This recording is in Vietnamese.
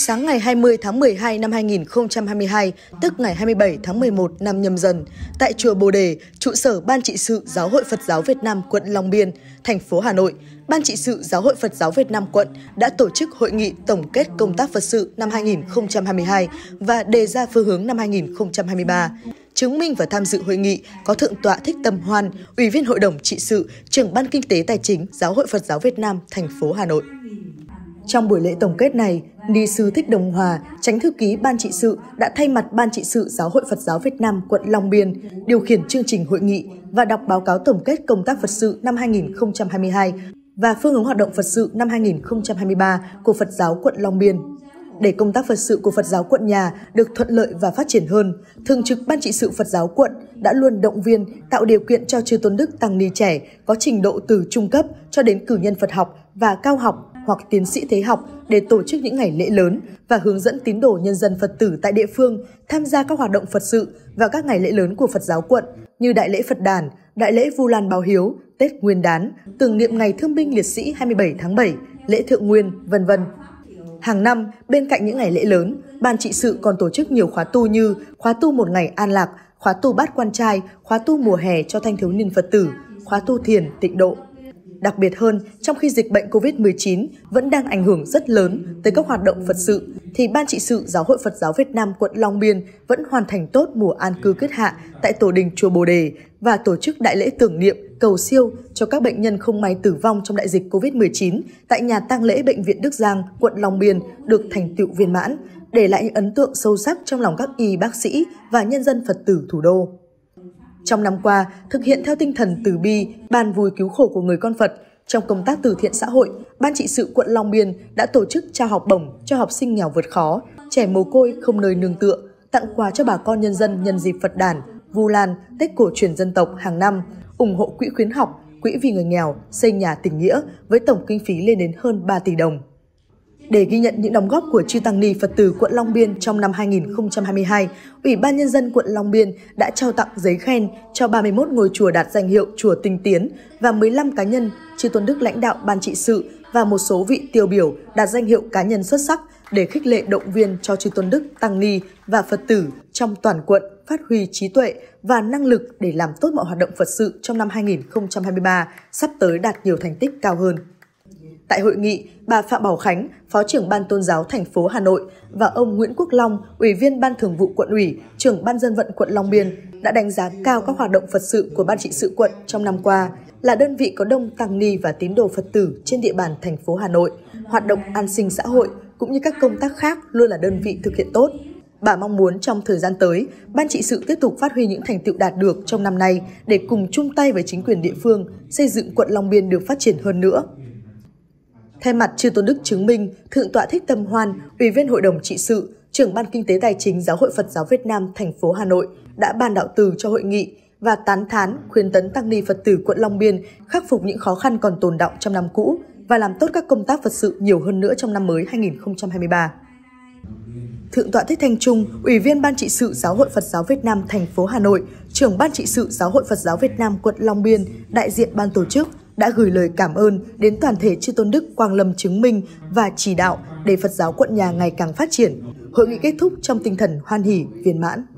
sáng ngày 20 tháng 12 năm 2022, tức ngày 27 tháng 11 năm nhâm dần, tại chùa Bồ Đề, trụ sở Ban trị sự Giáo hội Phật giáo Việt Nam quận Long Biên, thành phố Hà Nội, Ban trị sự Giáo hội Phật giáo Việt Nam quận đã tổ chức hội nghị tổng kết công tác Phật sự năm 2022 và đề ra phương hướng năm 2023 chứng minh và tham dự hội nghị có Thượng tọa Thích Tâm Hoan, Ủy viên Hội đồng Trị sự, trưởng Ban Kinh tế Tài chính Giáo hội Phật giáo Việt Nam, thành phố Hà Nội. Trong buổi lễ tổng kết này, Ni sư Thích Đồng Hòa, tránh thư ký Ban trị sự đã thay mặt Ban trị sự Giáo hội Phật giáo Việt Nam quận Long Biên điều khiển chương trình hội nghị và đọc báo cáo tổng kết công tác Phật sự năm 2022 và phương hướng hoạt động Phật sự năm 2023 của Phật giáo quận Long Biên để công tác Phật sự của Phật giáo quận nhà được thuận lợi và phát triển hơn, Thường trực Ban trị sự Phật giáo quận đã luôn động viên tạo điều kiện cho Chư Tôn Đức Tăng Ni trẻ có trình độ từ trung cấp cho đến cử nhân Phật học và cao học hoặc tiến sĩ thế học để tổ chức những ngày lễ lớn và hướng dẫn tín đồ nhân dân Phật tử tại địa phương tham gia các hoạt động Phật sự và các ngày lễ lớn của Phật giáo quận như Đại lễ Phật Đàn, Đại lễ Vu Lan Báo Hiếu, Tết Nguyên đán, tưởng niệm ngày Thương binh Liệt sĩ 27 tháng 7, lễ Thượng Nguyên, vân vân. Hàng năm, bên cạnh những ngày lễ lớn, Ban trị sự còn tổ chức nhiều khóa tu như khóa tu một ngày an lạc, khóa tu bát quan trai, khóa tu mùa hè cho thanh thiếu niên Phật tử, khóa tu thiền, tịnh độ, đặc biệt hơn trong khi dịch bệnh COVID-19 vẫn đang ảnh hưởng rất lớn tới các hoạt động Phật sự, thì Ban trị sự Giáo hội Phật giáo Việt Nam quận Long Biên vẫn hoàn thành tốt mùa an cư kết hạ tại Tổ đình Chùa Bồ Đề và tổ chức đại lễ tưởng niệm cầu siêu cho các bệnh nhân không may tử vong trong đại dịch COVID-19 tại nhà tang lễ Bệnh viện Đức Giang, quận Long Biên được thành tựu viên mãn, để lại những ấn tượng sâu sắc trong lòng các y bác sĩ và nhân dân Phật tử thủ đô. Trong năm qua, thực hiện theo tinh thần từ bi, ban vui cứu khổ của người con Phật, trong công tác từ thiện xã hội, Ban trị sự quận Long Biên đã tổ chức trao học bổng cho học sinh nghèo vượt khó, trẻ mồ côi không nơi nương tựa, tặng quà cho bà con nhân dân nhân dịp Phật đản, Vu Lan, Tết cổ truyền dân tộc hàng năm, ủng hộ quỹ khuyến học, quỹ vì người nghèo, xây nhà tình nghĩa với tổng kinh phí lên đến hơn 3 tỷ đồng. Để ghi nhận những đóng góp của Chư Tăng Ni Phật tử quận Long Biên trong năm 2022, Ủy ban Nhân dân quận Long Biên đã trao tặng giấy khen cho 31 ngôi chùa đạt danh hiệu Chùa Tinh Tiến và 15 cá nhân, Chư Tuấn Đức lãnh đạo Ban trị sự và một số vị tiêu biểu đạt danh hiệu cá nhân xuất sắc để khích lệ động viên cho Chư Tuấn Đức, Tăng Ni và Phật tử trong toàn quận phát huy trí tuệ và năng lực để làm tốt mọi hoạt động Phật sự trong năm 2023, sắp tới đạt nhiều thành tích cao hơn. Tại hội nghị, bà Phạm Bảo Khánh, Phó trưởng Ban Tôn giáo thành phố Hà Nội và ông Nguyễn Quốc Long, Ủy viên Ban Thường vụ quận ủy, trưởng Ban Dân vận quận Long Biên đã đánh giá cao các hoạt động Phật sự của Ban trị sự quận trong năm qua, là đơn vị có đông tăng ni và tín đồ Phật tử trên địa bàn thành phố Hà Nội. Hoạt động an sinh xã hội cũng như các công tác khác luôn là đơn vị thực hiện tốt. Bà mong muốn trong thời gian tới, Ban trị sự tiếp tục phát huy những thành tựu đạt được trong năm nay để cùng chung tay với chính quyền địa phương xây dựng quận Long Biên được phát triển hơn nữa. Thay mặt Trư Tôn Đức chứng minh, Thượng tọa Thích Tâm Hoan, Ủy viên Hội đồng trị sự, trưởng Ban Kinh tế Tài chính Giáo hội Phật giáo Việt Nam thành phố Hà Nội đã ban đạo từ cho hội nghị và tán thán khuyến tấn tăng ni Phật tử quận Long Biên khắc phục những khó khăn còn tồn động trong năm cũ và làm tốt các công tác Phật sự nhiều hơn nữa trong năm mới 2023. Thượng tọa Thích Thanh Trung, Ủy viên Ban trị sự Giáo hội Phật giáo Việt Nam thành phố Hà Nội, trưởng Ban trị sự Giáo hội Phật giáo Việt Nam quận Long Biên, đại diện ban tổ chức, đã gửi lời cảm ơn đến toàn thể chư tôn đức Quang Lâm chứng minh và chỉ đạo để Phật giáo quận nhà ngày càng phát triển. Hội nghị kết thúc trong tinh thần hoan hỷ, viên mãn.